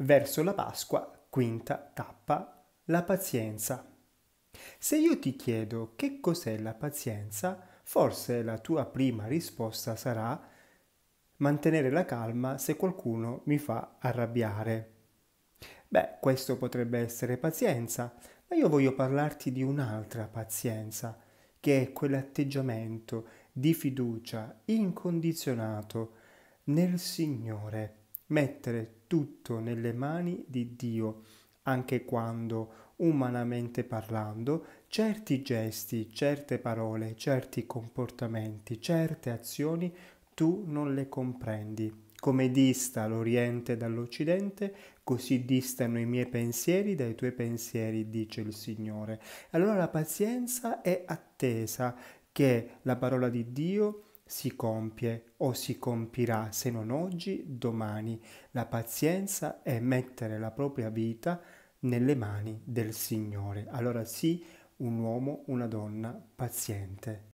Verso la Pasqua, quinta tappa, la pazienza. Se io ti chiedo che cos'è la pazienza, forse la tua prima risposta sarà mantenere la calma se qualcuno mi fa arrabbiare. Beh, questo potrebbe essere pazienza, ma io voglio parlarti di un'altra pazienza, che è quell'atteggiamento di fiducia incondizionato nel Signore mettere tutto nelle mani di Dio, anche quando, umanamente parlando, certi gesti, certe parole, certi comportamenti, certe azioni tu non le comprendi. Come dista l'Oriente dall'Occidente, così distano i miei pensieri dai tuoi pensieri, dice il Signore. Allora la pazienza è attesa che la parola di Dio si compie o si compirà se non oggi, domani. La pazienza è mettere la propria vita nelle mani del Signore. Allora sì, un uomo, una donna paziente.